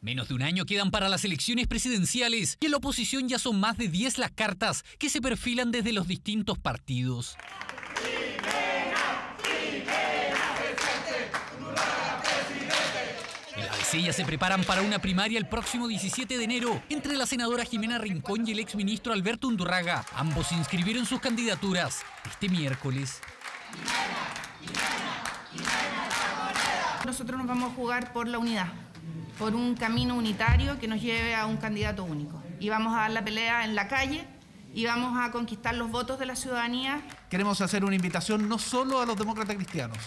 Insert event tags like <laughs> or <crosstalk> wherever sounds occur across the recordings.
Menos de un año quedan para las elecciones presidenciales y en la oposición ya son más de 10 las cartas que se perfilan desde los distintos partidos. Sí, ya se preparan para una primaria el próximo 17 de enero entre la senadora Jimena Rincón y el exministro Alberto Undurraga. Ambos inscribieron sus candidaturas este miércoles. Nosotros nos vamos a jugar por la unidad por un camino unitario que nos lleve a un candidato único. Y vamos a dar la pelea en la calle y vamos a conquistar los votos de la ciudadanía. Queremos hacer una invitación no solo a los demócratas cristianos,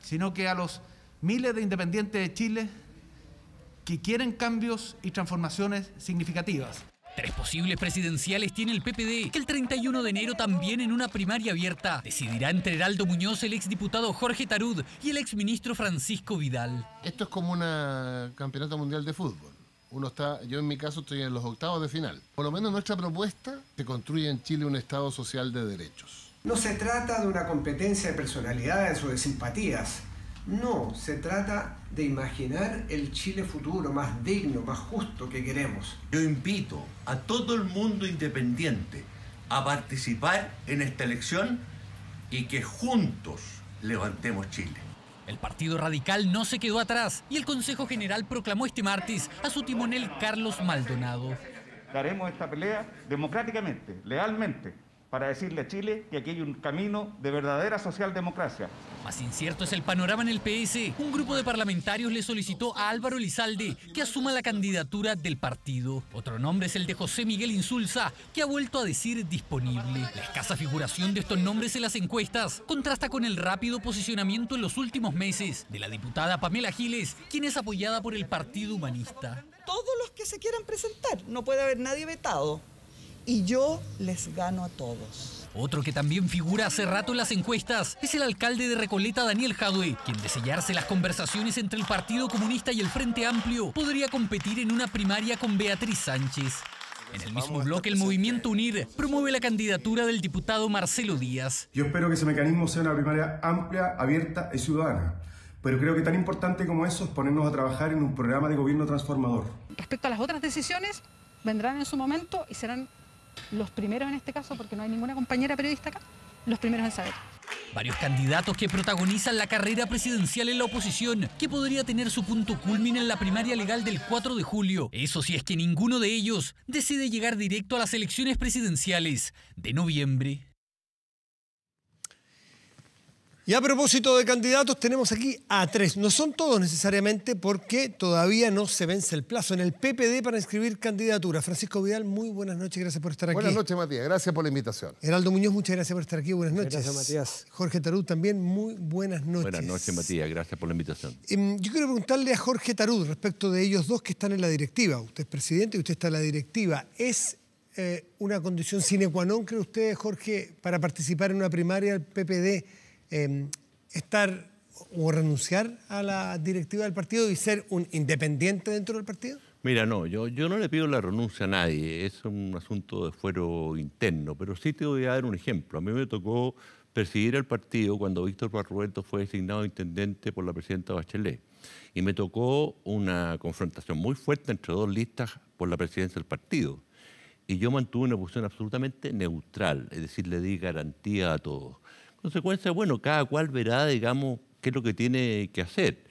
sino que a los miles de independientes de Chile que quieren cambios y transformaciones significativas. Tres posibles presidenciales tiene el PPD, que el 31 de enero también en una primaria abierta decidirá entre Heraldo Muñoz, el exdiputado Jorge Tarud y el exministro Francisco Vidal. Esto es como una campeonato mundial de fútbol. Uno está, yo en mi caso estoy en los octavos de final. Por lo menos nuestra propuesta se construye en Chile un Estado social de derechos. No se trata de una competencia de personalidades o de simpatías no, se trata de imaginar el Chile futuro más digno, más justo que queremos. Yo invito a todo el mundo independiente a participar en esta elección y que juntos levantemos Chile. El Partido Radical no se quedó atrás y el Consejo General proclamó este martes a su timonel Carlos Maldonado. Daremos esta pelea democráticamente, lealmente, para decirle a Chile que aquí hay un camino de verdadera socialdemocracia. Más incierto es el panorama en el PS. Un grupo de parlamentarios le solicitó a Álvaro Elizalde que asuma la candidatura del partido. Otro nombre es el de José Miguel Insulza, que ha vuelto a decir disponible. La escasa figuración de estos nombres en las encuestas contrasta con el rápido posicionamiento en los últimos meses de la diputada Pamela Giles, quien es apoyada por el Partido Humanista. Todos los que se quieran presentar, no puede haber nadie vetado y yo les gano a todos. Otro que también figura hace rato en las encuestas es el alcalde de Recoleta, Daniel Jadwe, quien de sellarse las conversaciones entre el Partido Comunista y el Frente Amplio podría competir en una primaria con Beatriz Sánchez. En el mismo bloque, el Movimiento Unir promueve la candidatura del diputado Marcelo Díaz. Yo espero que ese mecanismo sea una primaria amplia, abierta y ciudadana. Pero creo que tan importante como eso es ponernos a trabajar en un programa de gobierno transformador. Respecto a las otras decisiones, vendrán en su momento y serán los primeros en este caso, porque no hay ninguna compañera periodista acá, los primeros en saber. Varios candidatos que protagonizan la carrera presidencial en la oposición, que podría tener su punto culminante en la primaria legal del 4 de julio. Eso si es que ninguno de ellos decide llegar directo a las elecciones presidenciales de noviembre. Y a propósito de candidatos, tenemos aquí a tres. No son todos necesariamente porque todavía no se vence el plazo en el PPD para inscribir candidaturas. Francisco Vidal, muy buenas noches, gracias por estar aquí. Buenas noches, Matías, gracias por la invitación. Heraldo Muñoz, muchas gracias por estar aquí, buenas noches. Gracias, Matías. Jorge Tarud también, muy buenas noches. Buenas noches, Matías, gracias por la invitación. Em, yo quiero preguntarle a Jorge Tarud respecto de ellos dos que están en la directiva. Usted es presidente y usted está en la directiva. ¿Es eh, una condición sine qua non, cree usted, Jorge, para participar en una primaria del PPD? Em, estar o renunciar a la directiva del partido y ser un independiente dentro del partido? Mira, no, yo, yo no le pido la renuncia a nadie, es un asunto de fuero interno, pero sí te voy a dar un ejemplo. A mí me tocó presidir el partido cuando Víctor Barrueto fue designado intendente por la presidenta Bachelet. Y me tocó una confrontación muy fuerte entre dos listas por la presidencia del partido. Y yo mantuve una posición absolutamente neutral, es decir, le di garantía a todos consecuencia, bueno, cada cual verá, digamos, qué es lo que tiene que hacer.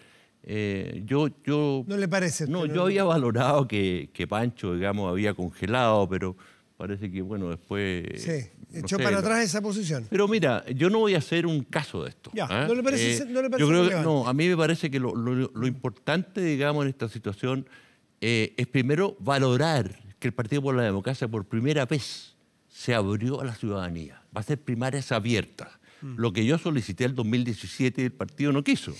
Eh, yo, yo, ¿No le parece? No, yo había valorado que, Pancho, digamos, había congelado, pero parece que, bueno, después... Sí, echó para atrás esa posición. Pero mira, yo no voy a hacer un caso de esto. ¿eh? ¿no le parece, eh, que, a mí me parece que lo, importante, digamos, en esta situación es primero valorar que el Partido por la Democracia por primera vez se abrió a la ciudadanía. Va a ser primarias abiertas lo que yo solicité el 2017 y el partido no quiso.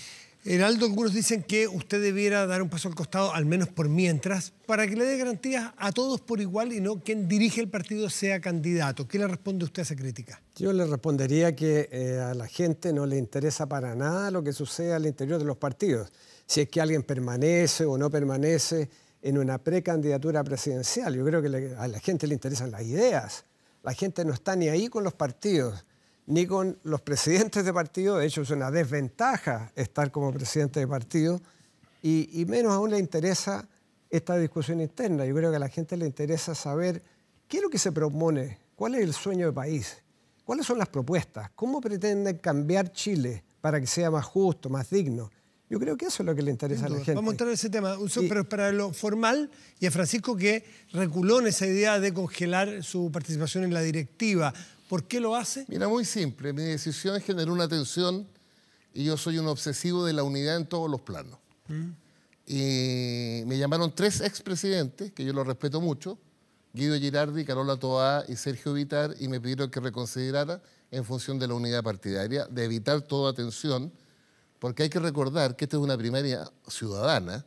Heraldo, algunos dicen que usted debiera dar un paso al costado, al menos por mientras, para que le dé garantías a todos por igual y no quien dirige el partido sea candidato. ¿Qué le responde usted a esa crítica? Yo le respondería que eh, a la gente no le interesa para nada lo que sucede al interior de los partidos. Si es que alguien permanece o no permanece en una precandidatura presidencial. Yo creo que a la gente le interesan las ideas. La gente no está ni ahí con los partidos ni con los presidentes de partido, de hecho es una desventaja estar como presidente de partido, y, menos aún le interesa esta discusión interna. Yo creo que a la gente le interesa saber qué es lo que se propone, cuál es el sueño del país, cuáles son las propuestas, cómo pretenden cambiar Chile para que sea más justo, más digno. Yo creo que eso es lo que le interesa a la gente. Vamos a entrar en ese tema, pero para lo formal, y a Francisco que reculó en esa idea de congelar su participación en la directiva. ¿Por qué lo hace? Mira, muy simple. Mi decisión generó una tensión y yo soy un obsesivo de la unidad en todos los planos. Mm. Y me llamaron tres expresidentes, que yo los respeto mucho, Guido Girardi, Carola Toá y Sergio Vitar, y me pidieron que reconsiderara en función de la unidad partidaria, de evitar toda tensión porque hay que recordar que esta es una primaria ciudadana,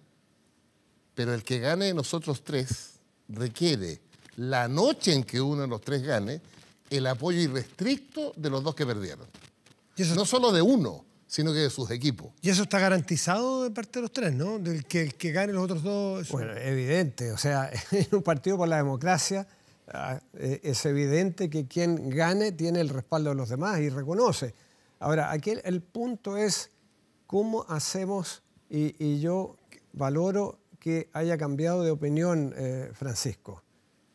pero el que gane nosotros tres requiere, la noche en que uno de los tres gane, el apoyo irrestricto de los dos que perdieron. no solo de uno, sino que de sus equipos. Y eso está garantizado de parte de los tres, ¿no? Del que, el que gane los otros dos. Bueno, evidente, o sea, <laughs> en un partido por la democracia ah, eh, es evidente que quien gane tiene el respaldo de los demás y reconoce. Ahora, aquí el punto es ¿Cómo hacemos? Y, yo valoro que haya cambiado de opinión, eh, Francisco,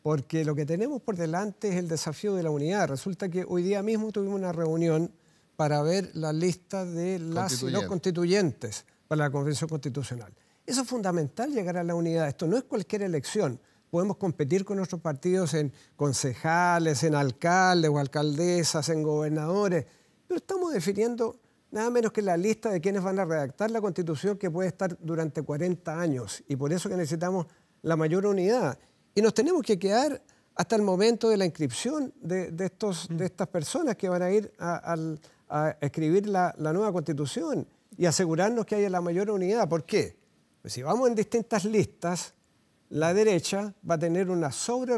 porque lo que tenemos por delante es el desafío de la unidad. Resulta que hoy día mismo tuvimos una reunión para ver la lista de las los constituyentes para la Convención Constitucional. Eso es fundamental llegar a la unidad. Esto no es cualquier elección. Podemos competir con nuestros partidos en concejales, en alcaldes o alcaldesas, en gobernadores, pero estamos definiendo nada menos que la lista de quienes van a redactar la constitución que puede estar durante 40 años. Y por eso que necesitamos la mayor unidad. Y nos tenemos que quedar hasta el momento de la inscripción de, estos, de mm. estas personas que van a ir a, escribir la, nueva constitución y asegurarnos que haya la mayor unidad. ¿Por qué? Pues si vamos en distintas listas, la derecha va a tener una sobre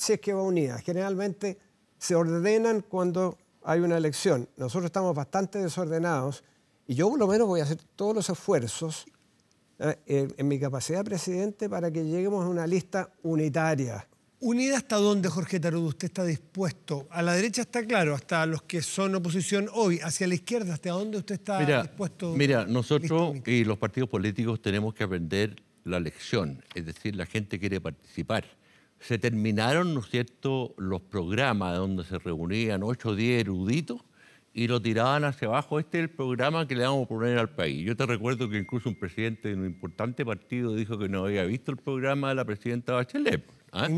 si es que va unida. Generalmente se ordenan cuando hay una elección. Nosotros estamos bastante desordenados y yo por lo menos voy a hacer todos los esfuerzos eh, en, mi capacidad de presidente para que lleguemos a una lista unitaria. ¿Unida hasta dónde, Jorge Tarudo, usted está dispuesto? A la derecha está claro, hasta los que son oposición hoy, hacia la izquierda, ¿hasta dónde usted está dispuesto? Mira, nosotros y los partidos políticos tenemos que aprender la lección, es decir, la gente quiere participar se terminaron, ¿no es cierto?, los programas donde se reunían ocho o 10 eruditos y lo tiraban hacia abajo. Este es el programa que le vamos a poner al país. Yo te recuerdo que incluso un presidente de un importante partido dijo que no había visto el programa de la presidenta Bachelet. ¿ah?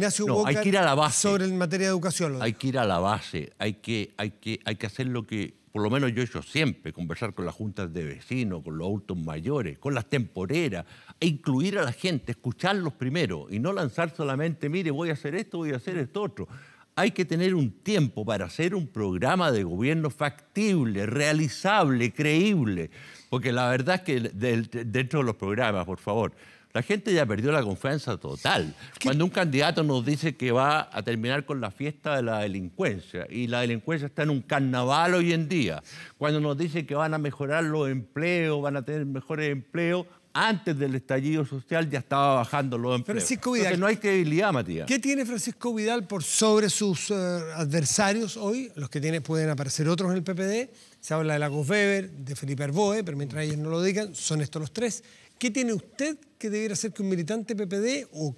hay que ir a la base. Sobre en materia de educación. hay que ir a la base, hay que, hay que, hay que hacer lo que por lo menos yo he hecho siempre, conversar con las juntas de vecinos, con los adultos mayores, con las temporeras, e incluir a la gente, escucharlos primero y no lanzar solamente, mire, voy a hacer esto, voy a hacer esto otro. Hay que tener un tiempo para hacer un programa de gobierno factible, realizable, creíble, porque la verdad es que dentro de los programas, por favor, la gente ya perdió la confianza total. Cuando un candidato nos dice que va a terminar con la fiesta de la delincuencia, y la delincuencia está en un carnaval hoy en día, cuando nos dice que van a mejorar los empleos, van a tener mejores empleos, antes del estallido social ya estaba bajando los empleos. Francisco Vidal. que no hay credibilidad, Matías. ¿Qué tiene Francisco Vidal por sobre sus eh, adversarios hoy? Los que tiene, pueden aparecer otros en el PPD. Se habla de Lagos Weber, de Felipe Arboe, pero mientras ellos no lo digan, son estos los tres. ¿Qué tiene usted que debiera hacer que un militante PPD o,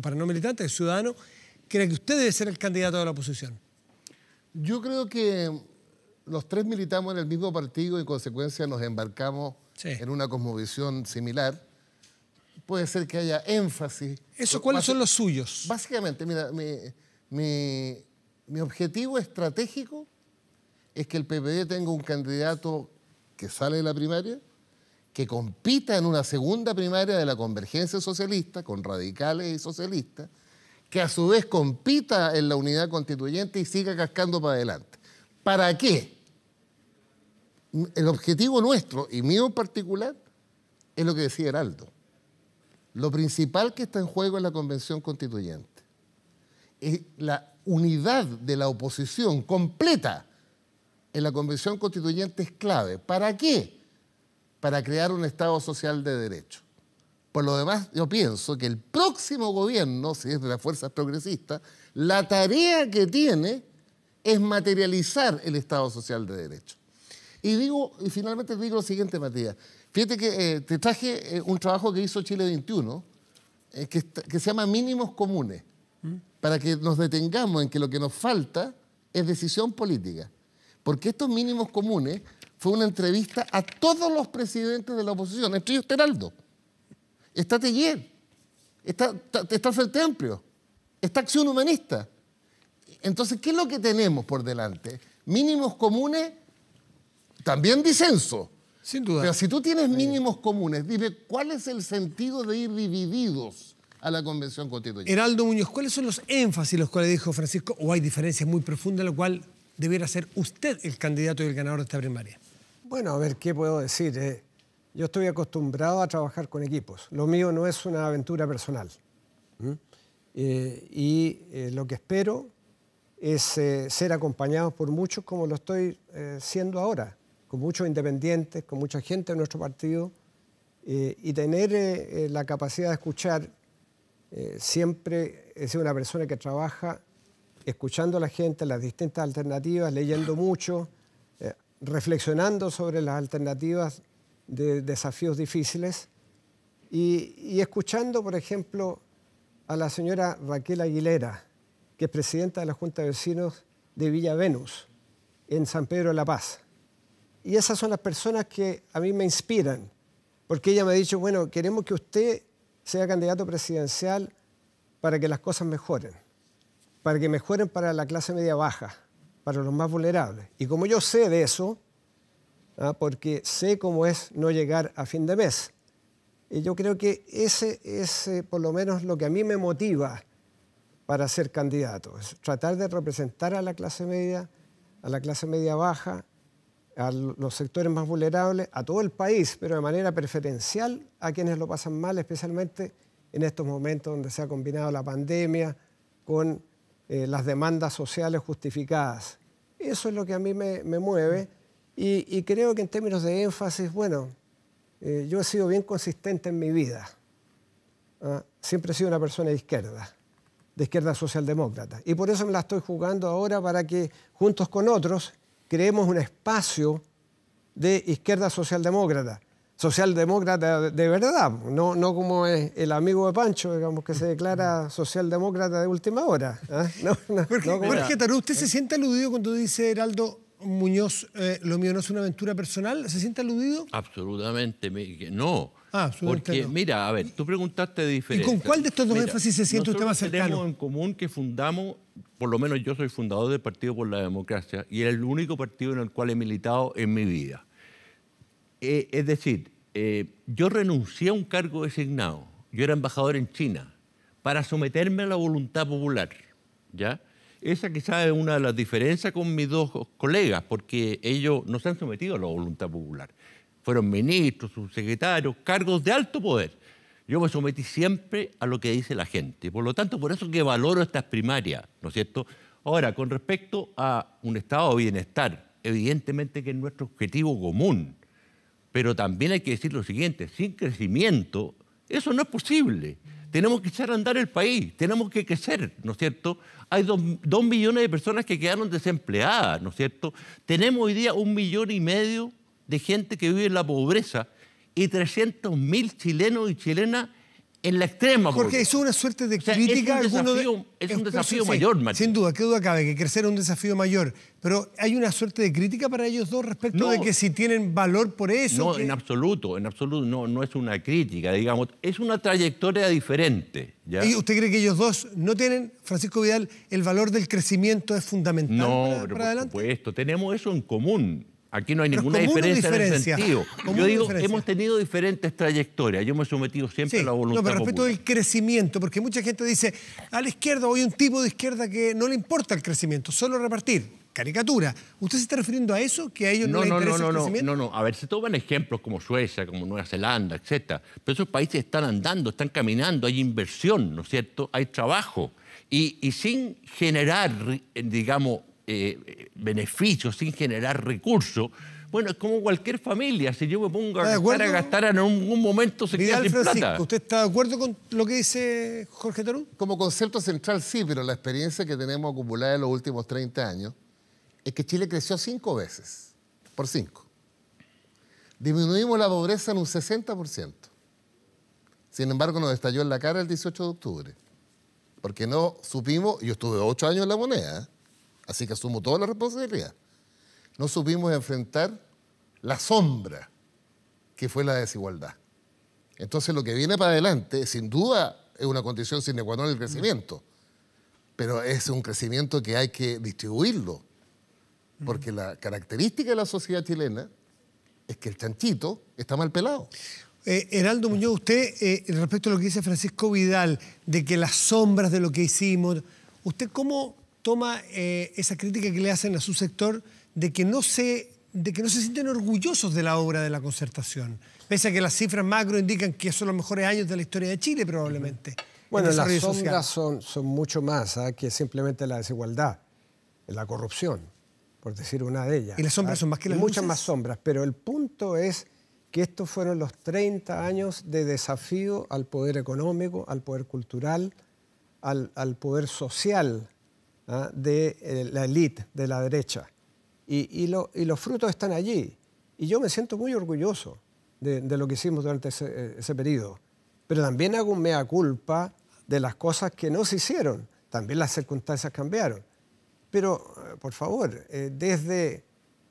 para no militante, ciudadano, crea que usted debe ser el candidato de la oposición? Yo creo que los tres militamos en el mismo partido y en consecuencia nos embarcamos en una cosmovisión similar. Puede ser que haya énfasis. ¿Eso cuáles son los suyos? Básicamente, mira, mi, mi objetivo estratégico es que el PPD tenga un candidato que sale de la primaria, que compita en una segunda primaria de la convergencia socialista con radicales y socialistas, que a su vez compita en la unidad constituyente y siga cascando para adelante. ¿Para qué? El objetivo nuestro, y mío en particular, es lo que decía Heraldo. Lo principal que está en juego en la convención constituyente. Es la unidad de la oposición completa en la convención constituyente es clave. ¿Para qué? para crear un Estado social de derecho. Por lo demás, yo pienso que el próximo gobierno, si es de las fuerzas progresistas, la tarea que tiene es materializar el Estado social de derecho. Y digo, y finalmente digo lo siguiente, Matías. Fíjate que eh, te traje eh, un trabajo que hizo Chile 21, eh, que, se llama Mínimos Comunes, para que nos detengamos en que lo que nos falta es decisión política. Porque estos mínimos comunes fue una entrevista a todos los presidentes de la oposición, entre usted Heraldo, Está Teller, está, está Amplio, está Acción Humanista. Entonces, ¿qué es lo que tenemos por delante? Mínimos comunes, también disenso. Sin duda. Pero si tú tienes mínimos comunes, dime cuál es el sentido de ir divididos a la Convención Constituyente. Heraldo Muñoz, ¿cuáles son los énfasis los cuales dijo Francisco? ¿O hay diferencias muy profundas lo cual debiera ser usted el candidato y el ganador de esta primaria? Bueno, a ver, ¿qué puedo decir? Eh, yo estoy acostumbrado a trabajar con equipos. Lo mío no es una aventura personal. Eh, y eh, lo que espero es ser acompañado por muchos como lo estoy siendo ahora, con muchos independientes, con mucha gente de nuestro partido, y tener la capacidad de escuchar. siempre es decir, una persona que trabaja escuchando a la gente, las distintas alternativas, leyendo mucho reflexionando sobre las alternativas de desafíos difíciles y, escuchando, por ejemplo, a la señora Raquel Aguilera, que es presidenta de la Junta de Vecinos de Villa Venus, en San Pedro de la Paz. Y esas son las personas que a mí me inspiran, porque ella me ha dicho, bueno, queremos que usted sea candidato presidencial para que las cosas mejoren, para que mejoren para la clase media baja, para los más vulnerables. Y como yo sé de eso, ¿ah? porque sé cómo es no llegar a fin de mes, y yo creo que ese es eh, por lo menos lo que a mí me motiva para ser candidato, es tratar de representar a la clase media, a la clase media baja, a los sectores más vulnerables, a todo el país, pero de manera preferencial a quienes lo pasan mal, especialmente en estos momentos donde se ha combinado la pandemia con eh, las demandas sociales justificadas. Eso es lo que a mí me, mueve y, creo que en términos de énfasis, bueno, eh, yo he sido bien consistente en mi vida. ¿ah? Siempre he sido una persona de izquierda, de izquierda socialdemócrata. Y por eso me la estoy jugando ahora para que juntos con otros creemos un espacio de izquierda socialdemócrata socialdemócrata de verdad, no, no como es el amigo de Pancho, digamos, que se declara socialdemócrata de última hora. ¿ah? <laughs> ¿usted se siente aludido cuando dice Heraldo Muñoz, eh, lo mío no es una aventura personal? ¿Se siente aludido? Absolutamente, no. Ah, Porque, mira, a ver, tú preguntaste de diferencia. ¿Y con cuál de estos dos énfasis se siente usted más cercano? Tenemos en común que fundamos, por lo menos yo soy fundador del Partido por la Democracia, y es el único partido en el cual he militado en mi vida. Eh, es decir, eh, yo renuncié a un cargo designado, yo era embajador en China, para someterme a la voluntad popular. ¿ya? Esa quizás es una de las diferencias con mis dos colegas, porque ellos no se han sometido a la voluntad popular. Fueron ministros, subsecretarios, cargos de alto poder. Yo me sometí siempre a lo que dice la gente. Por lo tanto, por eso que valoro estas primarias, ¿no es cierto? Ahora, con respecto a un estado de bienestar, evidentemente que es nuestro objetivo común. Pero también hay que decir lo siguiente, sin crecimiento eso no es posible. Tenemos que echar a andar el país, tenemos que crecer, ¿no es cierto? Hay dos, millones de personas que quedaron desempleadas, ¿no es cierto? Tenemos hoy día un millón y medio de gente que vive en la pobreza y 300.000 mil chilenos y chilenas en la extrema. Porque, eso es una suerte de crítica. Es un desafío, mayor, Sin duda, qué duda cabe, que crecer es un desafío mayor. Pero hay una suerte de crítica para ellos dos respecto de que si tienen valor por eso. No, en absoluto, en absoluto, no, no es una crítica, digamos, es una trayectoria diferente. ¿ya? ¿Y usted cree que ellos dos no tienen, Francisco Vidal, el valor del crecimiento es fundamental? para, pero para por adelante? supuesto, tenemos eso en común. Aquí no hay ninguna diferencia, en el sentido. Yo digo, hemos tenido diferentes trayectorias. Yo me he sometido siempre a la voluntad. No, pero respecto del crecimiento, porque mucha gente dice, a la izquierda hoy un tipo de izquierda que no le importa el crecimiento, solo repartir. Caricatura. ¿Usted se está refiriendo a eso? ¿Que a ellos no, no les interesa no, no, No, no, no. A ver, se toman ejemplos como Suecia, como Nueva Zelanda, etcétera. Pero esos países están andando, están caminando, hay inversión, ¿no es cierto? Hay trabajo. y sin generar, eh, digamos, eh, eh, beneficios, sin generar recursos. Bueno, es como cualquier familia. Si yo me pongo a gastar, en algún momento se queda sin plata. ¿Usted está de acuerdo con lo que dice Jorge Tarú? Como concepto central sí, pero la experiencia que tenemos acumulada en los últimos 30 años es que Chile creció cinco veces, por cinco. Disminuimos la pobreza en un 60%. Sin embargo, nos estalló en la cara el 18 de octubre. Porque no supimos, yo estuve ocho años en la moneda, así que asumo toda la responsabilidad. No supimos enfrentar la sombra que fue la desigualdad. Entonces lo que viene para adelante, sin duda, es una condición sin ecuador non del crecimiento, pero es un crecimiento que hay que distribuirlo, porque la característica de la sociedad chilena es que el chanchito está mal pelado. Eh, Heraldo Muñoz, usted, eh, respecto a lo que dice Francisco Vidal, de que las sombras de lo que hicimos, ¿usted cómo toma eh, esa crítica que le hacen a su sector de que no se de que no se sienten orgullosos de la obra de la concertación, pese a que las cifras macro indican que son los mejores años de la historia de Chile probablemente. Bueno, las sombras son, son, mucho más ¿ah? que simplemente la desigualdad, la corrupción, por decir una de ellas. Y las sombras ¿ah? son más que las Muchas más sombras, pero el punto es que estos fueron los 30 años de desafío al poder económico, al poder cultural, al, al poder social ¿ah? de eh, la élite, de la derecha. Y, los frutos están allí. Y yo me siento muy orgulloso de, lo que hicimos durante ese, eh, periodo. Pero también hago mea culpa de las cosas que no se hicieron. También las circunstancias cambiaron. Pero, eh, por favor, desde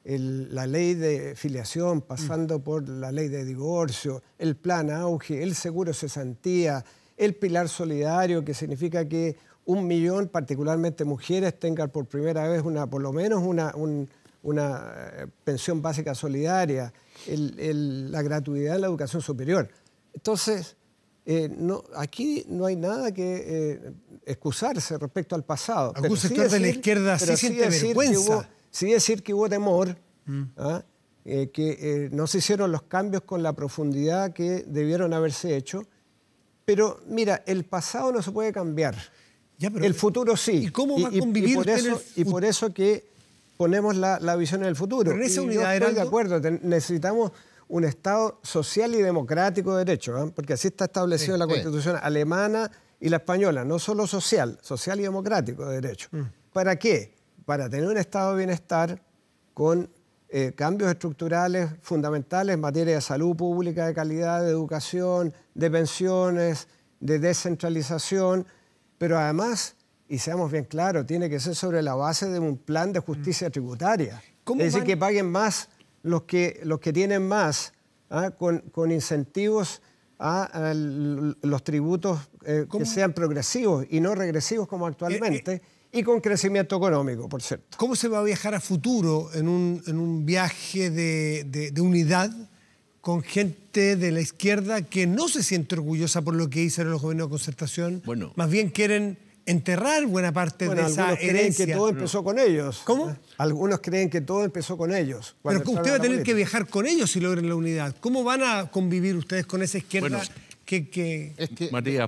la ley de filiación, mm. pasando por la ley de divorcio, el plan auge, el seguro cesantía, el pilar solidario, que significa que un millón, particularmente mujeres, tengan por primera vez una, por lo menos una, una eh, pensión básica solidaria, la gratuidad de la educación superior. Entonces, eh, no, aquí no hay nada que eh, excusarse respecto al pasado. Algún sector de la izquierda sí siente vergüenza. sí decir que hubo temor, mm. ¿ah? que no se hicieron los cambios con la profundidad que debieron haberse hecho. Pero mira, el pasado no se puede cambiar el futuro sí. ¿Y cómo va a convivir? Y, por, eso, y por, eso, que ponemos la, visión en el futuro. Pero en unidad, estoy de acuerdo, necesitamos un Estado social y democrático de derecho, ¿ah? porque así está establecido en la Constitución alemana y la española, no solo social, social y democrático de derecho. Mm. ¿Para qué? Para tener un Estado de bienestar con eh, cambios estructurales fundamentales en materia de salud pública, de calidad, de educación, de pensiones, de descentralización pero además, y seamos bien claros, tiene que ser sobre la base de un plan de justicia mm. tributaria. es decir, que paguen más los que, los que tienen más, ¿ah? con, incentivos a, los tributos eh, que sean progresivos y no regresivos como eh, actualmente. Eh. y con crecimiento económico, por cierto. ¿Cómo se va a viajar a futuro en un, viaje de, de unidad con gente de la izquierda que no se siente orgullosa por lo que hicieron los gobiernos de concertación. Bueno. Más bien quieren enterrar buena parte de esa herencia. Algunos creen que todo empezó con ellos. ¿Cómo? Algunos creen que todo empezó con ellos. Pero usted va a tener que viajar con ellos si logran la unidad. ¿Cómo van a convivir ustedes con esa izquierda? que...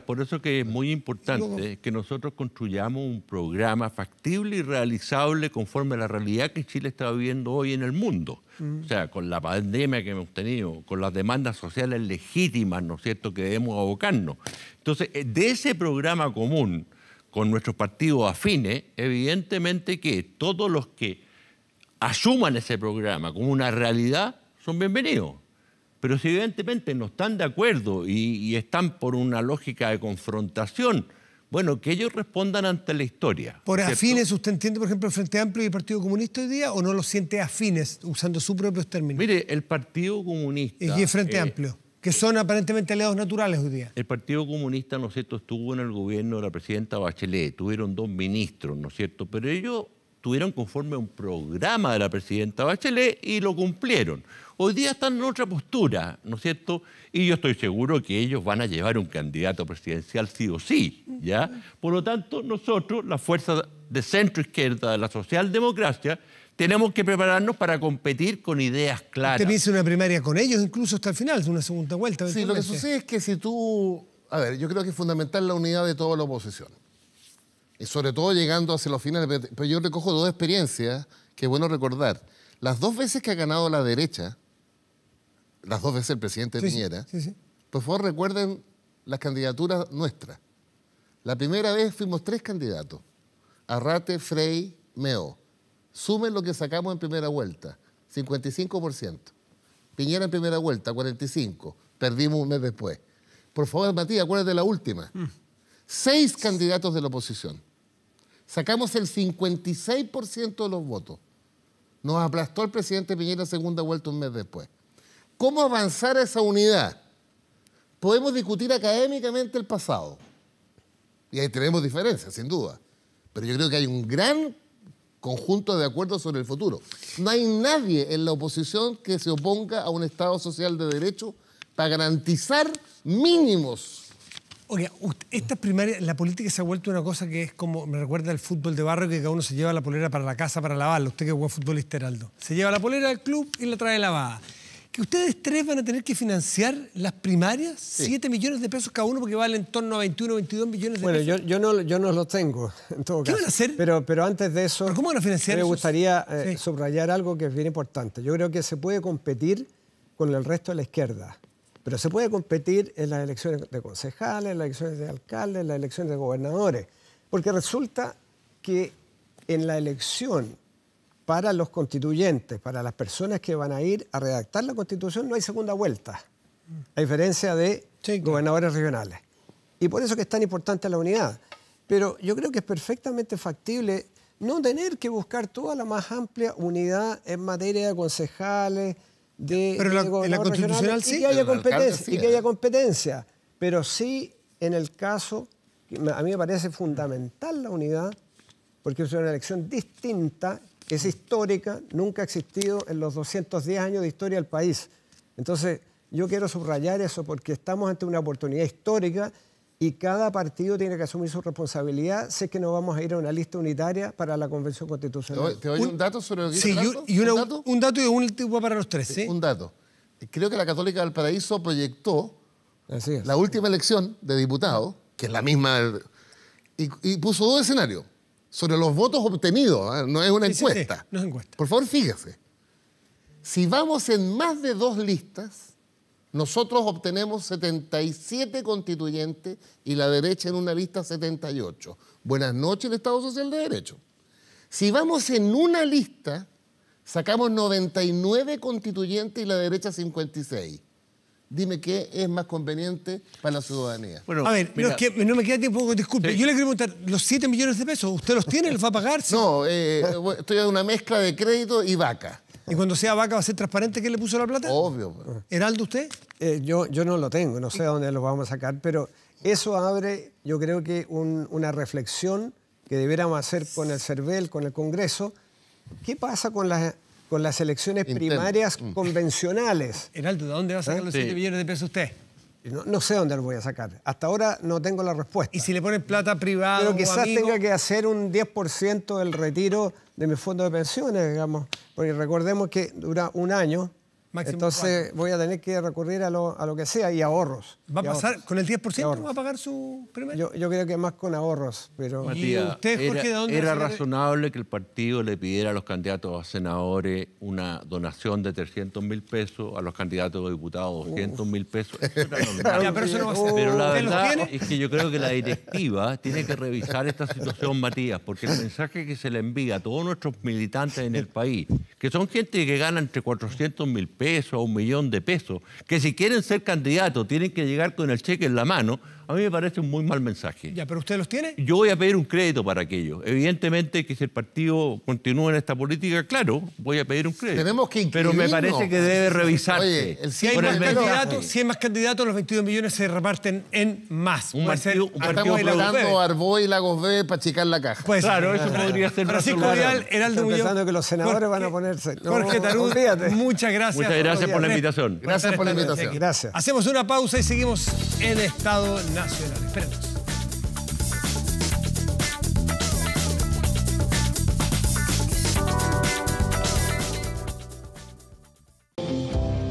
por eso que es muy importante que nosotros construyamos un programa factible y realizable conforme a la realidad que Chile está viviendo hoy en el mundo. Mm. O sea, con la pandemia que hemos tenido, con las demandas sociales legítimas, ¿no es cierto?, que debemos abocarnos. Entonces, eh, de ese programa común con nuestros partidos afines, evidentemente que todos los que asuman ese programa como una realidad son bienvenidos pero si evidentemente no están de acuerdo y, están por una lógica de confrontación, bueno, que ellos respondan ante la historia. ¿Por afines usted entiende, por ejemplo, el Frente Amplio y el Partido Comunista hoy día o no los siente afines usando sus propios términos? Mire, el Partido Comunista... Y el Frente eh, Amplio, que son aparentemente aliados naturales hoy día. El Partido Comunista, ¿no es cierto?, estuvo en el gobierno de la presidenta Bachelet, tuvieron dos ministros, ¿no es cierto?, pero ellos estuvieron conforme a un programa de la presidenta Bachelet y lo cumplieron. Hoy día están en otra postura, ¿no es cierto? Y yo estoy seguro que ellos van a llevar un candidato presidencial sí o sí, ¿ya? Por lo tanto, nosotros, la fuerza de centro izquierda de la socialdemocracia, tenemos que prepararnos para competir con ideas claras. Usted dice una primaria con ellos, incluso hasta el final, una segunda vuelta. Sí, lo que sucede es que si tú... A ver, yo creo que es fundamental la unidad de toda la oposición. Eh, sobre todo llegando hacia los finales, pero yo recojo dos experiencias que es bueno recordar. Las dos veces que ha ganado la derecha, las dos veces el presidente Piñera, por favor recuerden las candidaturas nuestras. La primera vez fuimos tres candidatos, Arrate, Frey, Meo. Sumen lo que sacamos en primera vuelta, 55%. Piñera en primera vuelta, 45%. Perdimos un mes después. Por favor, Matías, acuérdate de la última. Mm. Seis candidatos de la oposición. Sacamos el 56% de los votos. Nos aplastó el presidente Piñera segunda vuelta un mes después. ¿Cómo avanzar a esa unidad? Podemos discutir académicamente el pasado. Y ahí tenemos diferencias, sin duda. Pero yo creo que hay un gran conjunto de acuerdos sobre el futuro. No hay nadie en la oposición que se oponga a un Estado social de derecho para garantizar mínimos Oiga, esta primaria, la política se ha vuelto una cosa que es como, me recuerda al fútbol de barrio, que cada uno se lleva la polera para la casa para lavarla. Usted que juega fútbol futbolista, Heraldo. Se lleva la polera al club y la trae lavada. Que ustedes tres van a tener que financiar las primarias, 7 millones de pesos cada uno, porque vale en torno a 21, 22 millones de pesos. Bueno, yo, no, los tengo, en todo caso. ¿Qué van a hacer? Pero, antes de eso, me gustaría eh, subrayar algo que es bien importante. Yo creo que se puede competir con el resto de la izquierda. Pero se puede competir en las elecciones de concejales, en las elecciones de alcaldes, en las elecciones de gobernadores, porque resulta que en la elección para los constituyentes, para las personas que van a ir a redactar la constitución, no hay segunda vuelta, a diferencia de gobernadores regionales. Y por eso que es tan importante la unidad. Pero yo creo que es perfectamente factible no tener que buscar toda la más amplia unidad en materia de concejales, de, pero la, constitucional sí. haya competencia, y que haya competencia. Pero sí, en el caso, a mí me parece fundamental la unidad, porque es una elección distinta, es histórica, nunca ha existido en los 210 años de historia del país. Entonces, yo quiero subrayar eso porque estamos ante una oportunidad histórica y cada partido tiene que asumir su responsabilidad. Sé que no vamos a ir a una lista unitaria para la Convención Constitucional. ¿Te doy un, dato sobre lo que ¿Un, dato? y un último para los tres. Un dato. Creo que la Católica del Paraíso proyectó la última elección de diputados, que es la misma, y, puso dos escenarios sobre los votos obtenidos, ¿eh? no es una encuesta. no es encuesta. Por favor, fíjese. Si vamos en más de dos listas, nosotros obtenemos 77 constituyentes y la derecha en una lista 78. Buenas noches, Estado Social de Derecho. Si vamos en una lista, sacamos 99 constituyentes y la derecha 56. Dime qué es más conveniente para la ciudadanía. a ver, no, me queda tiempo, disculpe. Yo le quiero preguntar, ¿los 7 millones de pesos usted los tiene? ¿Los va a pagar? No, eh, <laughs> estoy en una mezcla de crédito y vaca. Y cuando sea vaca, ¿va a ser transparente que le puso la plata? Obvio. Pues. ¿Heraldo usted? Eh, yo, yo no lo tengo, no sé a dónde lo vamos a sacar, pero eso abre, yo creo que una reflexión que deberíamos hacer con el CERVEL, con el Congreso. ¿Qué pasa con las con las elecciones primarias mm. convencionales. Heraldo, ¿de dónde va a sacar los 7 ¿Eh? billones de pesos usted? No, sé dónde lo voy a sacar. Hasta ahora no tengo la respuesta. ¿Y si le ponen plata privada? Pero quizás tenga que hacer un 10% del retiro de mi fondo de pensiones, digamos. Porque recordemos que dura un año entonces voy a tener que recurrir a lo, a lo que sea y ahorros. ¿Va a pasar con el 10% va a pagar su primer? Yo, creo que más con ahorros, pero... Matías, usted, Jorge, era, dónde era razonable que el partido le pidiera a los candidatos a senadores una donación de 300 mil pesos, a los candidatos a diputados 200 mil pesos. <laughs> pero, pero, la verdad es que yo creo que la directiva tiene que revisar esta situación, Matías, porque el mensaje que se le envía a todos nuestros militantes en el país, que son gente que gana entre 400 mil pesos, pesos, a un millón de pesos, que si quieren ser candidatos tienen que llegar con el cheque en la mano, a mí me parece un muy mal mensaje. Ya, pero usted los tiene. Yo voy a pedir un crédito para aquello. Evidentemente que si el partido continúa en esta política, claro, voy a pedir un crédito. Tenemos que Pero me parece que pues. debe revisarse. si, hay más candidatos, más candidatos, los 22 millones se reparten en más. Un partido, Estamos hablando Arboy y Lagos B para achicar la caja. claro, eso podría ser Francisco Vidal, Heraldo Muñoz. pensando que los senadores van a ponerse. Jorge Tarú, muchas gracias. Muchas gracias por la invitación. Gracias por la invitación. Gracias. Hacemos una pausa y seguimos en Estado Nacional. Nacional. Esperemos.